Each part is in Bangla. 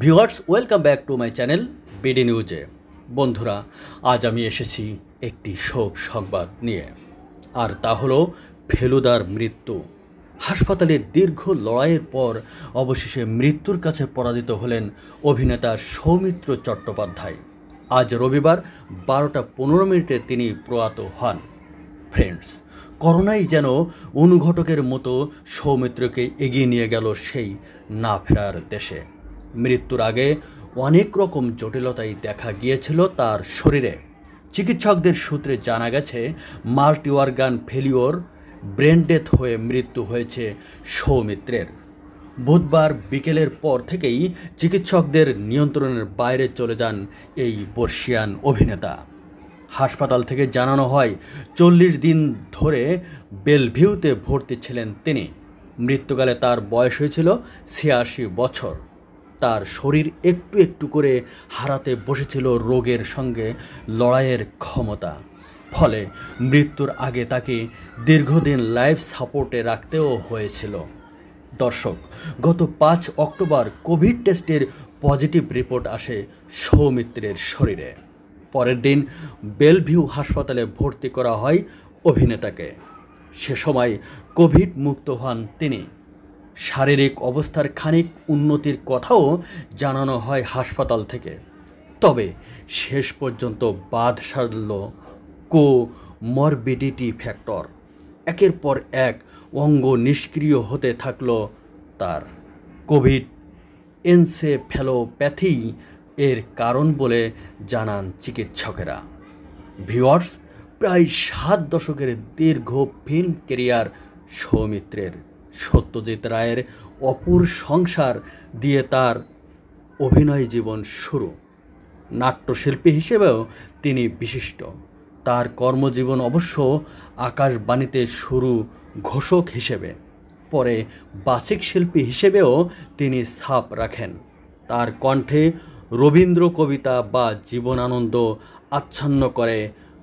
viewers welcome back to my channel BD নিউজে বন্ধুরা আজ আমি এসেছি একটি শোক সংবাদ নিয়ে আর তা হলো ফেলুদার মৃত্যু হাসপাতালে দীর্ঘ লড়াইয়ের পর অবশেষে মৃত্যুর কাছে পরাজিত হলেন অভিনেতা সৌমিত্র চট্টোপাধ্যায় আজ রবিবার বারোটা পনেরো মিনিটে তিনি প্রয়াত হন ফ্রেন্ডস করোনাই যেন অনুঘটকের মতো সৌমিত্রকে এগিয়ে নিয়ে গেল সেই না ফেরার দেশে মৃত্যুর আগে অনেক রকম জটিলতাই দেখা গিয়েছিল তার শরীরে চিকিৎসকদের সূত্রে জানা গেছে multi organ failure brain death হয়ে মৃত্যু হয়েছে সৌমিত্রের বুধবার বিকেলের পর থেকেই চিকিৎসকদের নিয়ন্ত্রণের বাইরে চলে যান এই বর্ষিয়ান অভিনেতা হাসপাতাল থেকে জানানো হয় চল্লিশ দিন ধরে বেলভিউতে ভর্তি ছিলেন তিনি মৃত্যুকালে তার বয়স হয়েছিল ছিয়াশি বছর তার শরীর একটু একটু করে হারাতে বসেছিল রোগের সঙ্গে লড়াইয়ের ক্ষমতা ফলে মৃত্যুর আগে তাকে দীর্ঘদিন লাইফ সাপোর্টে রাখতেও হয়েছিল দর্শক গত পাঁচ অক্টোবর কোভিড টেস্টের পজিটিভ রিপোর্ট আসে সৌমিত্রের শরীরে পরের দিন বেলভিউ হাসপাতালে ভর্তি করা হয় অভিনেতাকে সে সময় কোভিড মুক্ত হন তিনি শারীরিক অবস্থার খানিক উন্নতির কথাও জানানো হয় হাসপাতাল থেকে তবে শেষ পর্যন্ত বাদ সারল কো মরবিডিটি ফ্যাক্টর একের পর এক অঙ্গ নিষ্ক্রিয় হতে থাকল তার কোভিড এনসেফ্যালোপ্যাথি এর কারণ বলে জানান চিকিৎসকেরা ভিওয়ার্স প্রায় সাত দশকের দীর্ঘ ফিল্ম কেরিয়ার সৌমিত্রের সত্যজিৎ রায়ের অপুর সংসার দিয়ে তার অভিনয় জীবন শুরু নাট্যশিল্পী হিসেবেও তিনি বিশিষ্ট তার কর্মজীবন অবশ্য আকাশবাণীতে শুরু ঘোষক হিসেবে পরে বাচিক শিল্পী হিসেবেও তিনি ছাপ রাখেন তার কণ্ঠে রবীন্দ্র কবিতা বা জীবনানন্দ আচ্ছন্ন করে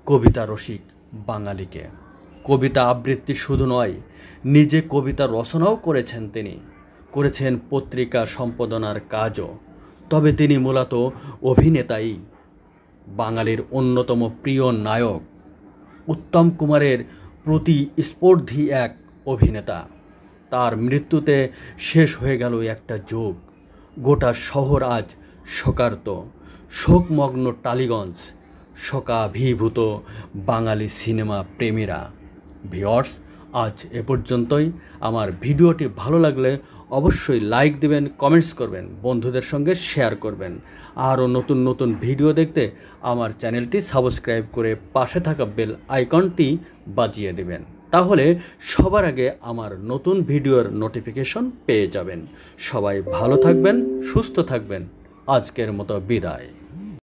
কবিতা রসিক বাঙালিকে কবিতা আবৃত্তি শুধু নয় নিজে কবিতা রচনাও করেছেন তিনি করেছেন পত্রিকা সম্পাদনার কাজও তবে তিনি মূলত অভিনেতাই বাঙালির অন্যতম প্রিয় নায়ক উত্তম কুমারের প্রতি স্পর্ধী এক অভিনেতা তার মৃত্যুতে শেষ হয়ে গেল একটা যুগ গোটা শহর আজ শোকার্ত শোকমগ্ন টালিগঞ্জ শোকাভিভূত বাঙালি সিনেমা প্রেমীরা ভিওর্স আজ এ পর্যন্তই আমার ভিডিওটি ভালো লাগলে অবশ্যই লাইক দিবেন কমেন্টস করবেন বন্ধুদের সঙ্গে শেয়ার করবেন আরও নতুন নতুন ভিডিও দেখতে আমার চ্যানেলটি সাবস্ক্রাইব করে পাশে থাকা বেল আইকনটি বাজিয়ে দেবেন তাহলে সবার আগে আমার নতুন ভিডিওর নোটিফিকেশন পেয়ে যাবেন সবাই ভালো থাকবেন সুস্থ থাকবেন আজকের মতো বিদায়